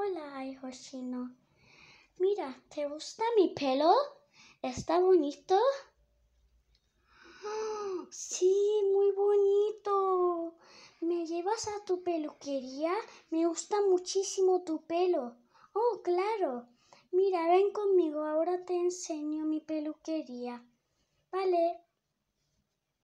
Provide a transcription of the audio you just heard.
Hola, Mira, ¿te gusta mi pelo? ¿Está bonito? ¡Oh! sí, muy bonito. ¿Me llevas a tu peluquería? Me gusta muchísimo tu pelo. Oh, claro. Mira, ven conmigo, ahora te enseño mi peluquería. Vale.